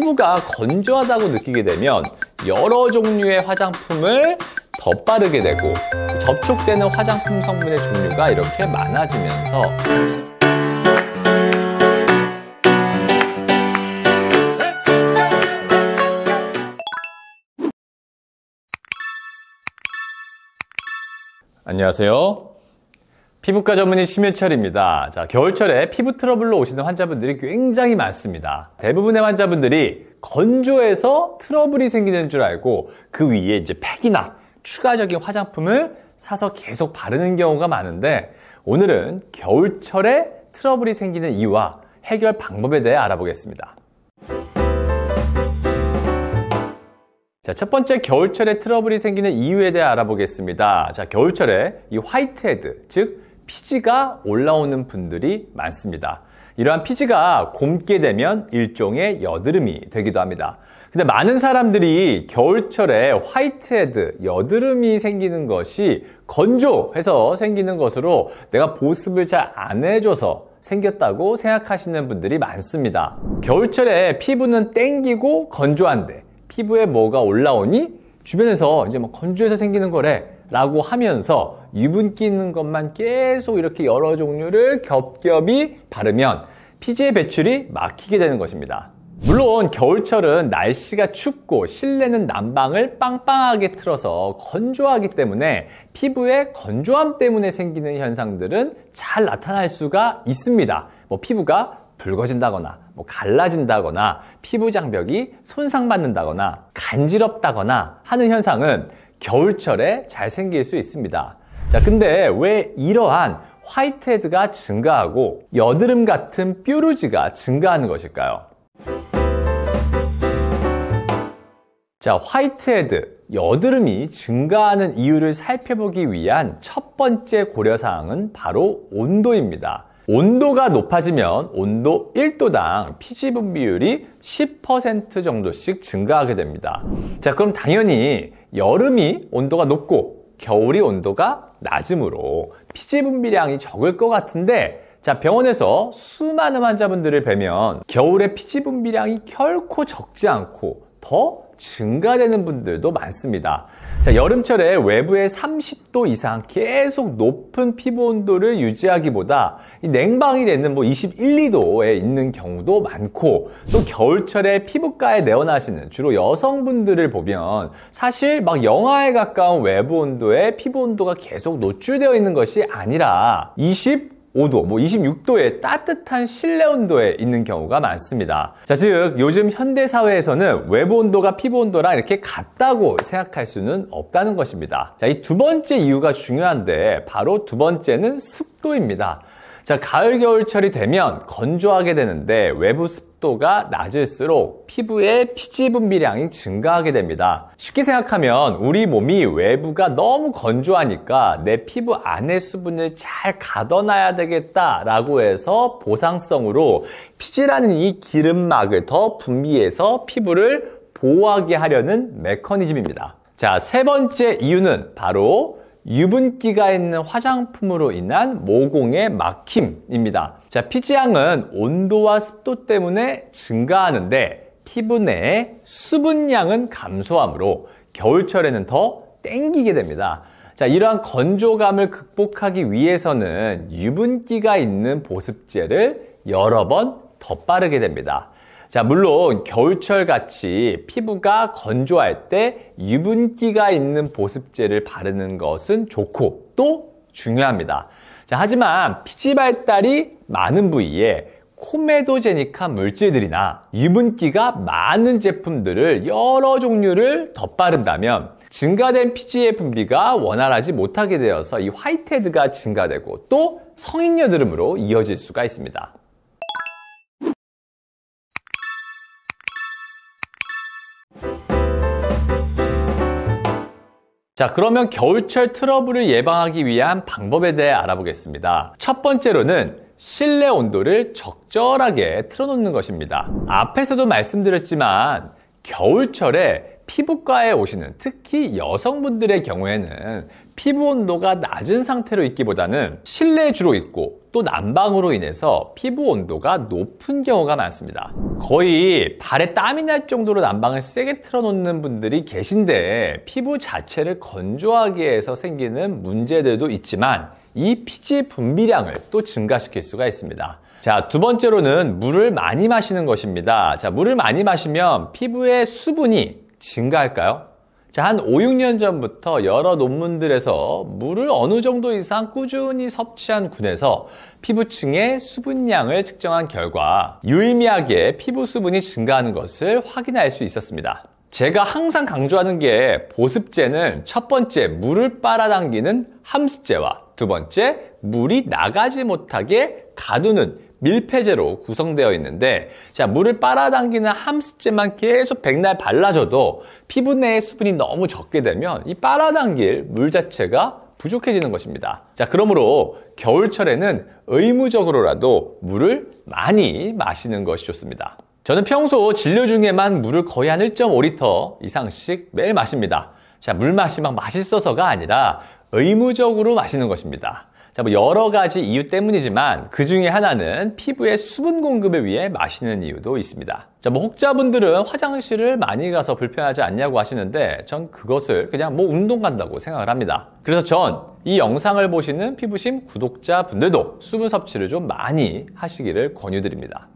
피부가 건조하다고 느끼게 되면 여러 종류의 화장품을 더빠르게 되고 접촉되는 화장품 성분의 종류가 이렇게 많아지면서 안녕하세요. 피부과 전문의 심유철입니다. 자, 겨울철에 피부 트러블로 오시는 환자분들이 굉장히 많습니다. 대부분의 환자분들이 건조해서 트러블이 생기는 줄 알고 그 위에 이제 팩이나 추가적인 화장품을 사서 계속 바르는 경우가 많은데 오늘은 겨울철에 트러블이 생기는 이유와 해결 방법에 대해 알아보겠습니다. 자, 첫 번째 겨울철에 트러블이 생기는 이유에 대해 알아보겠습니다. 자, 겨울철에 이 화이트헤드, 즉 피지가 올라오는 분들이 많습니다. 이러한 피지가 곰게 되면 일종의 여드름이 되기도 합니다. 근데 많은 사람들이 겨울철에 화이트헤드, 여드름이 생기는 것이 건조해서 생기는 것으로 내가 보습을 잘 안 해줘서 생겼다고 생각하시는 분들이 많습니다. 겨울철에 피부는 땡기고 건조한데 피부에 뭐가 올라오니 주변에서 이제 뭐 건조해서 생기는 거래 라고 하면서 유분끼는 것만 계속 이렇게 여러 종류를 겹겹이 바르면 피지의 배출이 막히게 되는 것입니다. 물론 겨울철은 날씨가 춥고 실내는 난방을 빵빵하게 틀어서 건조하기 때문에 피부에 건조함 때문에 생기는 현상들은 잘 나타날 수가 있습니다. 뭐 피부가 붉어진다거나 뭐 갈라진다거나 피부 장벽이 손상받는다거나 간지럽다거나 하는 현상은 겨울철에 잘 생길 수 있습니다. 자, 근데 왜 이러한 화이트헤드가 증가하고 여드름 같은 뾰루지가 증가하는 것일까요? 자, 화이트헤드, 여드름이 증가하는 이유를 살펴보기 위한 첫 번째 고려사항은 바로 온도입니다. 온도가 높아지면 온도 1도당 피지분 비율이 10% 정도씩 증가하게 됩니다. 자, 그럼 당연히 여름이 온도가 높고 겨울이 온도가 낮으므로 피지 분비량이 적을 것 같은데 자 병원에서 수많은 환자분들을 뵈면 겨울에 피지 분비량이 결코 적지 않고 더 증가되는 분들도 많습니다. 자, 여름철에 외부의 30도 이상 계속 높은 피부 온도를 유지하기보다 냉방이 되는 뭐 21, 2도에 있는 경우도 많고 또 겨울철에 피부과에 내원하시는 주로 여성분들을 보면 사실 막 영하에 가까운 외부 온도에 피부 온도가 계속 노출되어 있는 것이 아니라 20, 25도, 뭐 26도의 따뜻한 실내 온도에 있는 경우가 많습니다. 자, 즉 요즘 현대 사회에서는 외부 온도가 피부 온도랑 이렇게 같다고 생각할 수는 없다는 것입니다. 자, 이 두 번째 이유가 중요한데 바로 두 번째는 습도입니다. 자, 가을 겨울철이 되면 건조하게 되는데 외부 습 습도가 낮을수록 피부의 피지 분비량이 증가하게 됩니다. 쉽게 생각하면 우리 몸이 외부가 너무 건조하니까 내 피부 안의 수분을 잘 가둬놔야 되겠다라고 해서 보상성으로 피지라는 이 기름막을 더 분비해서 피부를 보호하게 하려는 메커니즘입니다. 자, 세 번째 이유는 바로 유분기가 있는 화장품으로 인한 모공의 막힘입니다. 자, 피지양은 온도와 습도 때문에 증가하는데 피부 내의 수분량은 감소하므로 겨울철에는 더 땡기게 됩니다. 자, 이러한 건조감을 극복하기 위해서는 유분기가 있는 보습제를 여러 번 덧바르게 됩니다. 자, 물론 겨울철 같이 피부가 건조할 때 유분기가 있는 보습제를 바르는 것은 좋고 또 중요합니다. 자, 하지만 피지 발달이 많은 부위에 코메도제닉한 물질들이나 유분기가 많은 제품들을 여러 종류를 덧바른다면 증가된 피지의 분비가 원활하지 못하게 되어서 이 화이트헤드가 증가되고 또 성인여드름으로 이어질 수가 있습니다. 자, 그러면 겨울철 트러블을 예방하기 위한 방법에 대해 알아보겠습니다. 첫 번째로는 실내 온도를 적절하게 틀어놓는 것입니다. 앞에서도 말씀드렸지만 겨울철에 피부과에 오시는 특히 여성분들의 경우에는 피부 온도가 낮은 상태로 있기보다는 실내에 주로 있고 또 난방으로 인해서 피부 온도가 높은 경우가 많습니다. 거의 발에 땀이 날 정도로 난방을 세게 틀어놓는 분들이 계신데 피부 자체를 건조하게 해서 생기는 문제들도 있지만 이 피지 분비량을 또 증가시킬 수가 있습니다. 자, 두 번째로는 물을 많이 마시는 것입니다. 자, 물을 많이 마시면 피부의 수분이 증가할까요? 자, 한 5, 6년 전부터 여러 논문들에서 물을 어느 정도 이상 꾸준히 섭취한 군에서 피부층의 수분량을 측정한 결과 유의미하게 피부 수분이 증가하는 것을 확인할 수 있었습니다. 제가 항상 강조하는 게 보습제는 첫 번째 물을 빨아당기는 함습제와 두 번째 물이 나가지 못하게 가두는 밀폐제로 구성되어 있는데 자 물을 빨아당기는 함습제만 계속 백날 발라줘도 피부 내에 수분이 너무 적게 되면 이 빨아당길 물 자체가 부족해지는 것입니다. 자, 그러므로 겨울철에는 의무적으로라도 물을 많이 마시는 것이 좋습니다. 저는 평소 진료 중에만 물을 거의 한 1.5리터 이상씩 매일 마십니다. 자, 물 맛이 막 맛있어서가 아니라 의무적으로 마시는 것입니다. 자, 뭐 여러 가지 이유 때문이지만 그 중에 하나는 피부의 수분 공급에 위해 마시는 이유도 있습니다. 자, 뭐 혹자분들은 화장실을 많이 가서 불편하지 않냐고 하시는데 전 그것을 그냥 뭐 운동 간다고 생각을 합니다. 그래서 전 이 영상을 보시는 피부심 구독자분들도 수분 섭취를 좀 많이 하시기를 권유드립니다.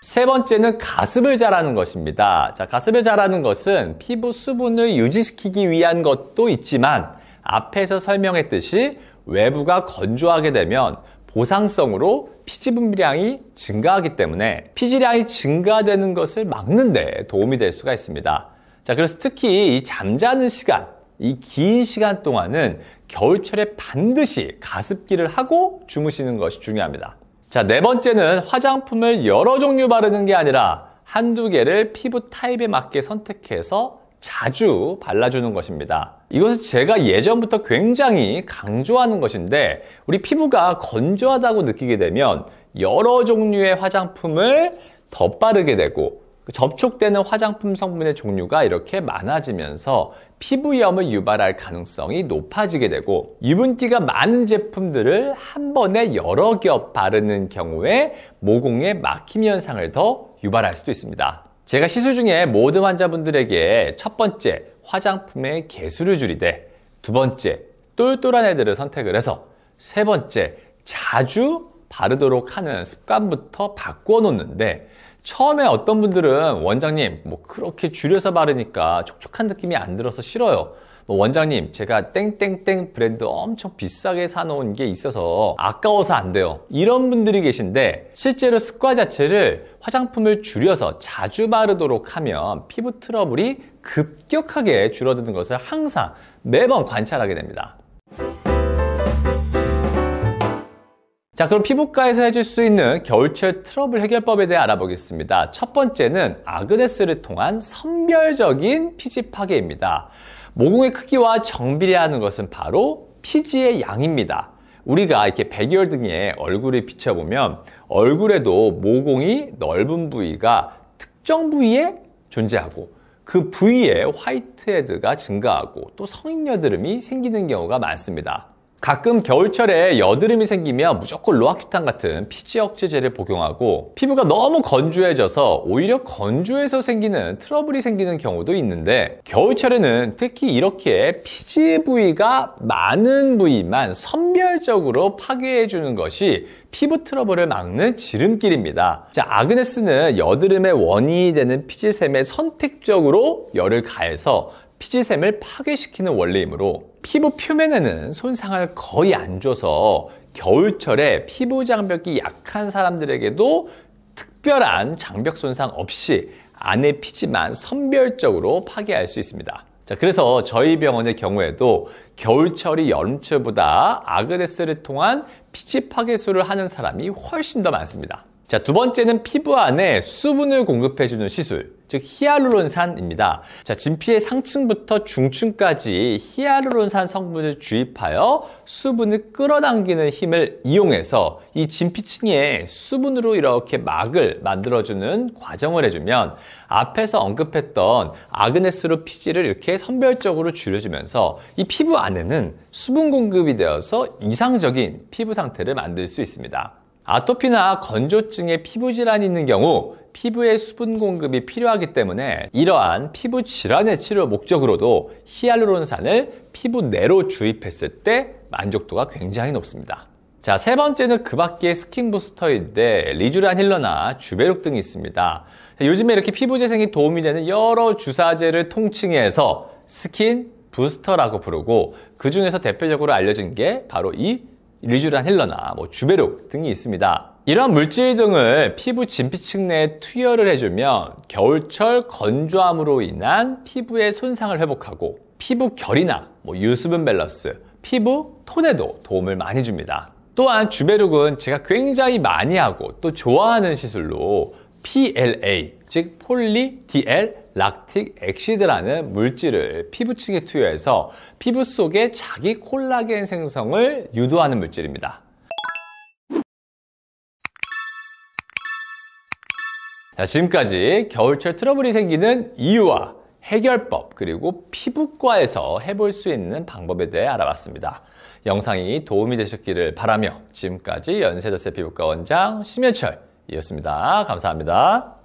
세 번째는 가습을 잘하는 것입니다. 자, 가습을 잘하는 것은 피부 수분을 유지시키기 위한 것도 있지만 앞에서 설명했듯이 외부가 건조하게 되면 보상성으로 피지 분비량이 증가하기 때문에 피지량이 증가되는 것을 막는 데 도움이 될 수가 있습니다. 자, 그래서 특히 이 잠자는 시간, 이 긴 시간 동안은 겨울철에 반드시 가습기를 하고 주무시는 것이 중요합니다. 자, 네 번째는 화장품을 여러 종류 바르는 게 아니라 한두 개를 피부 타입에 맞게 선택해서 자주 발라주는 것입니다. 이것은 제가 예전부터 굉장히 강조하는 것인데 우리 피부가 건조하다고 느끼게 되면 여러 종류의 화장품을 덧바르게 되고 접촉되는 화장품 성분의 종류가 이렇게 많아지면서 피부염을 유발할 가능성이 높아지게 되고 유분기가 많은 제품들을 한 번에 여러 겹 바르는 경우에 모공에 막힘 현상을 더 유발할 수도 있습니다. 제가 시술 중에 모든 환자분들에게 첫 번째 화장품의 개수를 줄이되 두 번째 똘똘한 애들을 선택을 해서 세 번째 자주 바르도록 하는 습관부터 바꿔 놓는데 처음에 어떤 분들은 원장님 뭐 그렇게 줄여서 바르니까 촉촉한 느낌이 안 들어서 싫어요. 뭐 원장님 제가 땡땡땡 브랜드 엄청 비싸게 사놓은 게 있어서 아까워서 안 돼요. 이런 분들이 계신데 실제로 습관 자체를 화장품을 줄여서 자주 바르도록 하면 피부 트러블이 급격하게 줄어드는 것을 항상 매번 관찰하게 됩니다. 자, 그럼 피부과에서 해줄 수 있는 겨울철 트러블 해결법에 대해 알아보겠습니다. 첫 번째는 아그네스를 통한 선별적인 피지 파괴입니다. 모공의 크기와 정비례하는 것은 바로 피지의 양입니다. 우리가 이렇게 백열 등의 얼굴을 비춰보면 얼굴에도 모공이 넓은 부위가 특정 부위에 존재하고 그 부위에 화이트헤드가 증가하고 또 성인 여드름이 생기는 경우가 많습니다. 가끔 겨울철에 여드름이 생기면 무조건 로아큐탄 같은 피지 억제제를 복용하고 피부가 너무 건조해져서 오히려 건조해서 생기는 트러블이 생기는 경우도 있는데 겨울철에는 특히 이렇게 피지 부위가 많은 부위만 선별적으로 파괴해 주는 것이 피부 트러블을 막는 지름길입니다. 자, 아그네스는 여드름의 원인이 되는 피지샘에 선택적으로 열을 가해서 피지샘을 파괴시키는 원리이므로 피부 표면에는 손상을 거의 안 줘서 겨울철에 피부 장벽이 약한 사람들에게도 특별한 장벽 손상 없이 안에 피지만 선별적으로 파괴할 수 있습니다. 자, 그래서 저희 병원의 경우에도 겨울철이 여름철보다 아그데스를 통한 피지 파괴술을 하는 사람이 훨씬 더 많습니다. 자, 두 번째는 피부 안에 수분을 공급해주는 시술. 즉 히알루론산입니다. 자, 진피의 상층부터 중층까지 히알루론산 성분을 주입하여 수분을 끌어당기는 힘을 이용해서 이 진피층에 수분으로 이렇게 막을 만들어주는 과정을 해주면 앞에서 언급했던 아그네스로 피지를 이렇게 선별적으로 줄여주면서 이 피부 안에는 수분 공급이 되어서 이상적인 피부 상태를 만들 수 있습니다. 아토피나 건조증의 피부 질환이 있는 경우 피부에 수분 공급이 필요하기 때문에 이러한 피부 질환의 치료 목적으로도 히알루론산을 피부 내로 주입했을 때 만족도가 굉장히 높습니다. 자, 세 번째는 그 밖에 스킨 부스터인데 리쥬란 힐러나 주베룩 등이 있습니다. 요즘에 이렇게 피부 재생이 도움이 되는 여러 주사제를 통칭해서 스킨 부스터라고 부르고 그 중에서 대표적으로 알려진 게 바로 이 리쥬란 힐러나 뭐 주베룩 등이 있습니다. 이러한 물질 등을 피부 진피층 내에 투여를 해주면 겨울철 건조함으로 인한 피부의 손상을 회복하고 피부 결이나 뭐 유수분 밸런스, 피부 톤에도 도움을 많이 줍니다. 또한 주베룩은 제가 굉장히 많이 하고 또 좋아하는 시술로 PLA, 즉 폴리 DL 락틱 엑시드라는 물질을 피부층에 투여해서 피부 속에 자기 콜라겐 생성을 유도하는 물질입니다. 자, 지금까지 겨울철 트러블이 생기는 이유와 해결법 그리고 피부과에서 해볼 수 있는 방법에 대해 알아봤습니다. 영상이 도움이 되셨기를 바라며 지금까지 연세저세 피부과 원장 심현철이었습니다. 감사합니다.